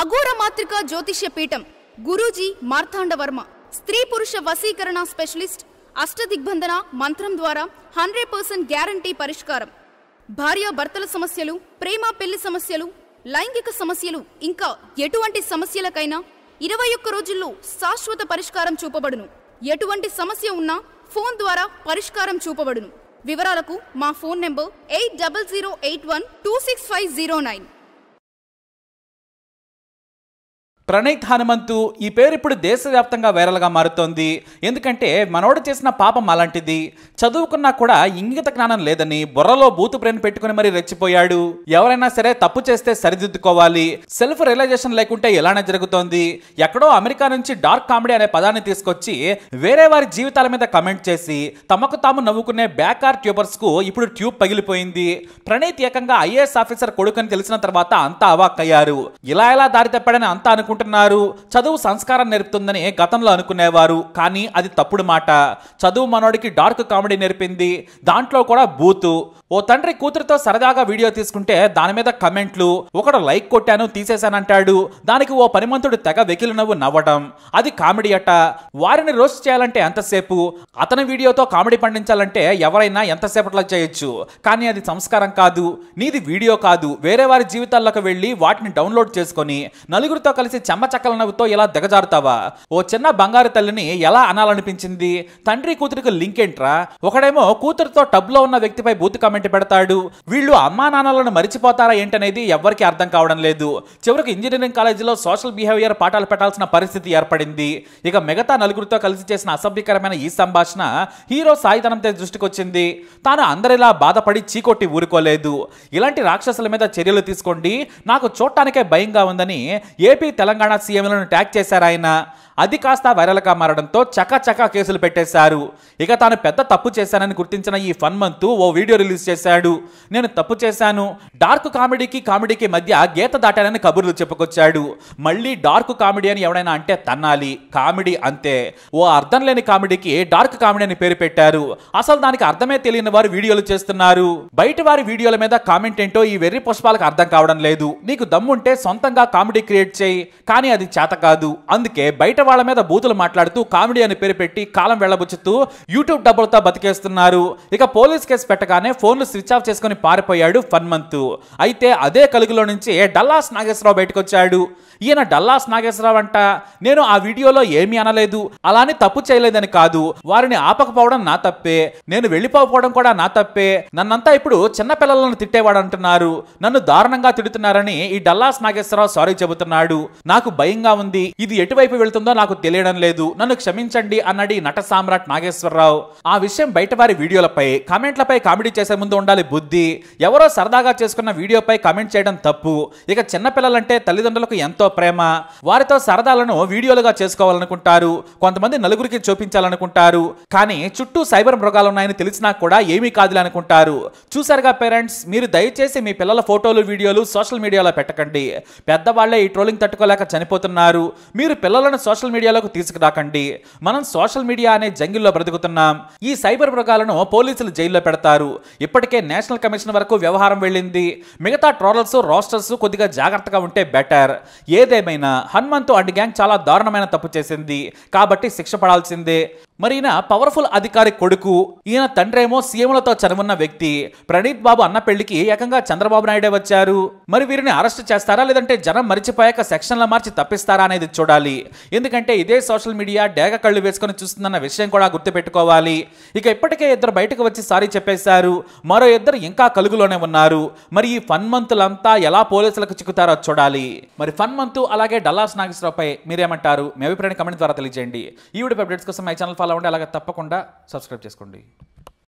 అఘోర మాతృక జ్యోతిష్య పీఠం గురూజీ మార్తాండవర్మ స్త్రీ పురుష వశీకరణ స్పెషలిస్ట్ అష్టదిగ్బంధన మంత్రం ద్వారా హండ్రెడ్ పర్సెంట్ గ్యారంటీ పరిష్కారం భార్యాభర్తల సమస్యలు ప్రేమ పెళ్లి సమస్యలు లైంగిక సమస్యలు ఇంకా ఎటువంటి సమస్యలకైనా ఇరవై ఒక్క రోజుల్లో శాశ్వత పరిష్కారం చూపబడును ఎటువంటి సమస్య ఉన్నా ఫోన్ ద్వారా పరిష్కారం చూపబడును వివరాలకు మా phone number eight double zero eight one two six five zero nine Pranay Hanumanthu ఈ పేరు ఇప్పుడు దేశవ్యాప్తంగా వైరల్గా మారుతోంది ఎందుకంటే మనోడు చేసిన పాపం అలాంటిది చదువుకున్నా కూడా ఇంగిత జ్ఞానం లేదని బుర్రలో బూతు బ్రెయిన్ పెట్టుకుని మరీ రెచ్చిపోయాడు ఎవరైనా సరే తప్పు చేస్తే సరిదిద్దుకోవాలి సెల్ఫ్ రియలైజేషన్ లేకుంటే ఇలానే జరుగుతోంది ఎక్కడో అమెరికా నుంచి డార్క్ కామెడీ అనే పదాన్ని తీసుకొచ్చి వేరే వారి జీవితాల మీద కమెంట్ చేసి తమకు తాము నవ్వుకునే బ్యాకార్ కు ఇప్పుడు ట్యూబ్ పగిలిపోయింది ప్రణీత్ ఏకంగా ఐఏఎస్ ఆఫీసర్ కొడుకు అని తెలిసిన తర్వాత అంతా అవాక్కయ్యారు ఇలా ఎలా దారి తప్పాడని అంతా అనుకుంటే అనుకుంటున్నారు చదువు సంస్కారం నేర్పుతుందని గతంలో అనుకునేవారు కానీ అది తప్పుడు మాట చదువు మనోడికి డార్క్ కామెడీ నేర్పింది దాంట్లో కూడా బూతు ఓ తండ్రి కూతురుతో సరదాగా వీడియో తీసుకుంటే దాని మీద కమెంట్లు ఒకడు లైక్ కొట్టాను తీసేశానంటాడు దానికి ఓ పనిమంతుడు తెగ వెకిలి నవ్వు నవ్వడం అది కామెడీ అట వారిని రోస్ట్ చేయాలంటే ఎంతసేపు అతని వీడియోతో కామెడీ పండించాలంటే ఎవరైనా ఎంతసేపట్లో చేయొచ్చు కానీ అది సంస్కారం కాదు నీది వీడియో కాదు వేరే వారి జీవితాల్లోకి వెళ్ళి వాటిని డౌన్లోడ్ చేసుకొని నలుగురితో కలిసి చెమ్మచక్కల నవ్వుతో ఇలా దిగజారుతావా ఓ చిన్న బంగారు తల్లిని ఎలా అనాలనిపించింది తండ్రి కూతురికి లింక్ ఏంట్రా ఒకడేమో కూతురుతో టబ్లో ఉన్న వ్యక్తిపై బూత్ కామెంట్ పెడతాడు వీళ్ళు అమ్మా నాన్నలను మరిచిపోతారా ఏంటనేది ఎవ్వరికి అర్థం కావడం లేదు చివరికి ఇంజనీరింగ్ కాలేజీలో సోషల్ బిహేవియర్ పాఠాలు పెట్టాల్సిన పరిస్థితి ఏర్పడింది ఇక మిగతా నలుగురితో కలిసి చేసిన అసభ్యకరమైన ఈ సంభాషణ హీరో సాయిధనంతో దృష్టికి వచ్చింది తాను అందరిలా బాధపడి చీకొట్టి ఊరుకోలేదు ఇలాంటి రాక్షసుల మీద చర్యలు తీసుకోండి నాకు చూడటానికే భయంగా ఉందని ఏపీ తెలంగాణ తెలంగాణ సీఎంలను ట్యాగ్ చేశారు ఆయన అది కాస్త వైరల్గా మారడంతో చకచకా కేసులు పెట్టేశారు ఇక తాను పెద్ద తప్పు చేశానని గుర్తించిన ఈ ఫన్ మంత్ ఓ వీడియో రిలీజ్ చేశాడు నేను తప్పు చేశాను డార్క్ కామెడీకి కామెడీకి మధ్య గీత దాటానని కబుర్లు చెప్పుకొచ్చాడు మళ్ళీ డార్క్ కామెడీ అని ఎవడైనా అంటే తన్నాలి కామెడీ అంతే ఓ అర్థం లేని కామెడీకి డార్క్ కామెడీ అని పేరు పెట్టారు అసలు దానికి అర్థమే తెలియని వారు వీడియోలు చేస్తున్నారు బయట వారి వీడియోల మీద కామెంట్ ఏంటో ఈ వెర్రి పుష్పాలకు అర్థం కావడం లేదు నీకు దమ్ముంటే సొంతంగా కామెడీ క్రియేట్ చేయి కానీ అది చేత కాదు అందుకే బయట వాళ్ళ మీద బూతులు మాట్లాడుతూ కామెడీ అని పేరు పెట్టి కాలం వెళ్ళబుచ్చుతూ యూట్యూబ్ డబ్బులతో బతికేస్తున్నారు ఇక పోలీస్ కేసు పెట్టగానే ఫోన్లు స్విచ్ ఆఫ్ చేసుకుని పారిపోయాడు ఫన్ మంత్ అయితే అదే కలుగులో నుంచి డల్లాస్ నాగేశ్వరరావు బయటకు వచ్చాడు ఈయన డల్లాస్ నాగేశ్వరరావు అంట నేను ఆ వీడియోలో ఏమీ అనలేదు అలానే తప్పు చేయలేదని కాదు వారిని ఆపకపోవడం నా తప్పే నేను వెళ్ళిపోకపోవడం కూడా నా తప్పే నన్నంతా ఇప్పుడు చిన్నపిల్లలను తిట్టేవాడు అంటున్నారు నన్ను దారుణంగా తిడుతున్నారని ఈ డల్లాస్ నాగేశ్వరరావు సారీ చెబుతున్నాడు నా నాకు భయంగా ఉంది ఇది ఎటువైపు వెళ్తుందో నాకు తెలియడం లేదు నన్ను క్షమించండి అన్నది నట సామ్రాట్ నాగేశ్వరరావు ఆ విషయం బయట వారి వీడియోలపై కామెంట్లపై కామెడీ చేసే ముందు ఉండాలి బుద్ధి ఎవరో సరదాగా చేసుకున్న వీడియోపై కామెంట్ చేయడం తప్పు ఇక చిన్నపిల్లలంటే తల్లిదండ్రులకు ఎంతో ప్రేమ వారితో సరదాలను వీడియోలుగా చేసుకోవాలనుకుంటారు కొంతమంది నలుగురికి చూపించాలనుకుంటారు కానీ చుట్టూ సైబర్ మృగాలున్నాయని తెలిసినా కూడా ఏమీ కాదులే అనుకుంటారు చూసారుగా పేరెంట్స్ మీరు దయచేసి మీ పిల్లల ఫోటోలు వీడియోలు సోషల్ మీడియాలో పెట్టకండి పెద్దవాళ్లే ఈ ట్రోలింగ్ తట్టుకోలేక దాకా చనిపోతున్నారు మీరు పిల్లలను సోషల్ మీడియాలోకి తీసుకురాకండి మనం సోషల్ మీడియా అనే జంగిల్లో బ్రతుకుతున్నాం ఈ సైబర్ మృగాలను పోలీసులు జైల్లో పెడతారు ఇప్పటికే నేషనల్ కమిషన్ వరకు వ్యవహారం వెళ్ళింది మిగతా ట్రోలర్స్ రోస్టర్స్ కొద్దిగా జాగ్రత్తగా ఉంటే బెటర్ ఏదేమైనా హనుమంతు అండ్ గ్యాంగ్ చాలా దారుణమైన తప్పు చేసింది కాబట్టి శిక్ష పడాల్సిందే మరి ఈయన పవర్ఫుల్ అధికారి కొడుకు ఈయన తండ్రేమో సీఎంలతో చనువున్న వ్యక్తి ప్రణీత్ బాబు అన్న పెళ్లికి ఏకంగా చంద్రబాబు నాయుడే వచ్చారు మరి వీరిని అరెస్ట్ చేస్తారా లేదంటే జనం మరిచిపోయాక సెక్షన్ల మార్చి తప్పిస్తారా అనేది చూడాలి ఎందుకంటే ఇదే సోషల్ మీడియా డేగ కళ్ళు వేసుకొని చూస్తుందన్న విషయం కూడా గుర్తుపెట్టుకోవాలి ఇక ఇప్పటికే ఇద్దరు బయటకు వచ్చి సారీ చెప్పేశారు మరో ఇద్దరు ఇంకా కలుగులోనే ఉన్నారు మరి ఈ ఫన్ మంతులంతా ఎలా పోలీసులకు చిక్కుతారో చూడాలి మరి ఫన్ మంత్ అలాగే డల్లాస్ నాగేశ్వరరావుపై మీరేమంటారు మీ అభిప్రాయం కమెంట్ ద్వారా తెలియజేయండి ఈ వీడియో అప్డేట్స్ కోసం మై ఛానల్ ఫాలో అలా ఉండే అలాగే తప్పకుండా సబ్స్క్రైబ్ చేసుకోండి